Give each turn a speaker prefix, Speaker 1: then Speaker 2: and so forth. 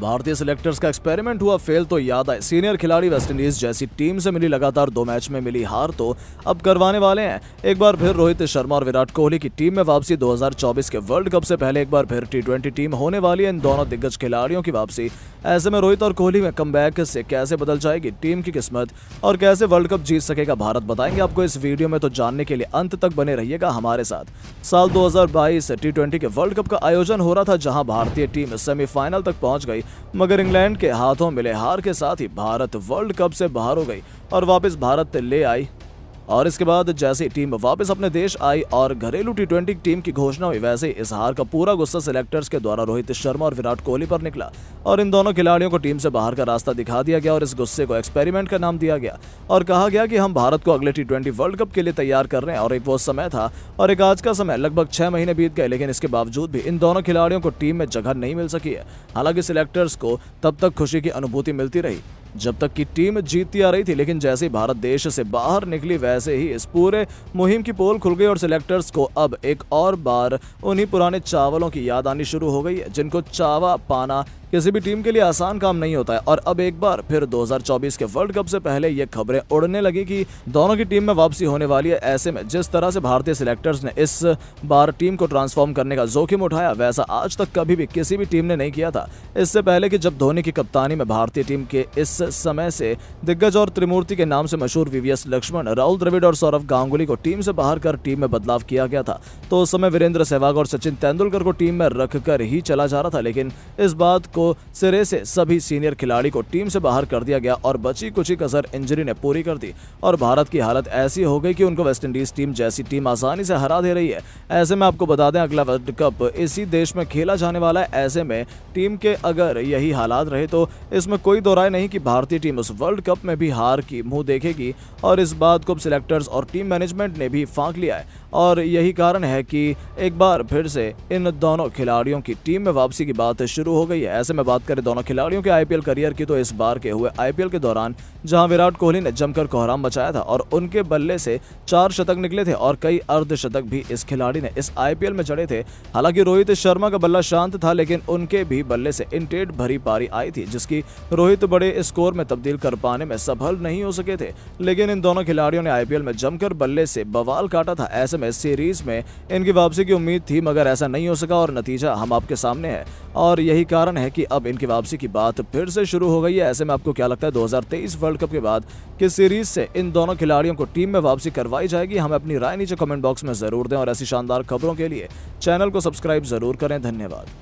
Speaker 1: भारतीय सिलेक्टर्स का एक्सपेरिमेंट हुआ फेल तो याद आए सीनियर खिलाड़ी वेस्टइंडीज जैसी टीम से मिली लगातार दो मैच में मिली हार तो अब करवाने वाले हैं एक बार फिर रोहित शर्मा और विराट कोहली की टीम में वापसी 2024 के वर्ल्ड कप से पहले एक बार फिर टी टीम होने वाली है इन दोनों दिग्गज खिलाड़ियों की वापसी ऐसे में रोहित और कोहली में कम से कैसे बदल जाएगी टीम की किस्मत और कैसे वर्ल्ड कप जीत सकेगा भारत बताएंगे आपको इस वीडियो में तो जानने के लिए अंत तक बने रहिएगा हमारे साथ साल दो हजार के वर्ल्ड कप का आयोजन हो रहा था जहाँ भारतीय टीम सेमीफाइनल तक पहुंच गई मगर इंग्लैंड के हाथों मिले हार के साथ ही भारत वर्ल्ड कप से बाहर हो गई और वापस भारत ले आई और इसके बाद जैसे टीम वापस अपने देश आई और घरेलू टी टीम की घोषणा हुई वैसे इस हार का पूरा गुस्सा सिलेक्टर्स के द्वारा रोहित शर्मा और विराट कोहली पर निकला और इन दोनों खिलाड़ियों को टीम से बाहर का रास्ता दिखा दिया गया और इस गुस्से को एक्सपेरिमेंट का नाम दिया गया और कहा गया कि हम भारत को अगले टी वर्ल्ड कप के लिए तैयार कर रहे हैं और एक वो समय था और एक आज का समय लगभग छह महीने बीत गए लेकिन इसके बावजूद भी इन दोनों खिलाड़ियों को टीम में जगह नहीं मिल सकी है हालांकि सिलेक्टर्स को तब तक खुशी की अनुभूति मिलती रही जब तक की टीम जीतती आ रही थी लेकिन जैसे ही भारत देश से बाहर निकली वैसे ही इस पूरे मुहिम की पोल खुल गई और सिलेक्टर्स को अब एक और बार उन्हीं पुराने चावलों की याद आनी शुरू हो गई जिनको चावा पाना किसी भी टीम के लिए आसान काम नहीं होता है और अब एक बार फिर 2024 के वर्ल्ड कप से पहले ये खबरें उड़ने लगी कि दोनों की टीम में वापसी होने वाली है ऐसे में जिस तरह से भारतीय सिलेक्टर्स ने इस बार टीम को ट्रांसफॉर्म करने का जोखिम उठाया वैसा आज तक कभी भी किसी भी टीम ने नहीं किया था इससे पहले कि जब धोनी की कप्तानी में भारतीय टीम के इस समय से दिग्गज और त्रिमूर्ति के नाम से मशहूर वीवीएस लक्ष्मण राहुल द्रविड और सौरभ गांगुली को टीम से बाहर कर टीम में बदलाव किया गया था तो उस समय वीरेंद्र सहवाग और सचिन तेंदुलकर को टीम में रखकर ही चला जा रहा था लेकिन इस बात को सिरे से सभी सीनियर खिलाड़ी को टीम से बाहर कर दिया गया और बची कुछ ही कसर इंजरी ने पूरी कर दी और भारत की हालत ऐसी हो गई कि उनको वेस्टइंडीज टीम जैसी टीम आसानी से हरा दे रही है ऐसे में आपको बता दें अगला वर्ल्ड कप इसी देश में खेला जाने वाला है ऐसे में टीम के अगर यही हालात रहे तो इसमें कोई दो राय नहीं कि भारतीय टीम उस वर्ल्ड कप में भी हार की मुंह देखेगी और इस बात को सिलेक्टर्स और टीम मैनेजमेंट ने भी फांक लिया है और यही कारण है कि एक बार फिर से इन दोनों खिलाड़ियों की टीम में वापसी की बात शुरू हो गई है वैसे मैं बात करें दोनों खिलाड़ियों के आईपीएल करियर की तो इस बार के हुए आईपीएल के दौरान जहां विराट कोहली ने जमकर कोहराम मचाया था और उनके बल्ले से चार शतक निकले थे और कई अर्धशतक भी इस खिलाड़ी ने इस आईपीएल में चढ़े थे हालांकि रोहित शर्मा का बल्ला शांत था लेकिन उनके भी बल्ले से इंटेड भरी पारी आई थी जिसकी रोहित बड़े स्कोर में तब्दील कर पाने में सफल नहीं हो सके थे लेकिन इन दोनों खिलाड़ियों ने आईपीएल में जमकर बल्ले से बवाल काटा था ऐसे में सीरीज में इनकी वापसी की उम्मीद थी मगर ऐसा नहीं हो सका और नतीजा हम आपके सामने है और यही कारण है कि कि अब इनकी वापसी की बात फिर से शुरू हो गई है ऐसे में आपको क्या लगता है 2023 वर्ल्ड कप के बाद किस सीरीज से इन दोनों खिलाड़ियों को टीम में वापसी करवाई जाएगी हमें अपनी राय नीचे कमेंट बॉक्स में जरूर दें और ऐसी शानदार खबरों के लिए चैनल को सब्सक्राइब जरूर करें धन्यवाद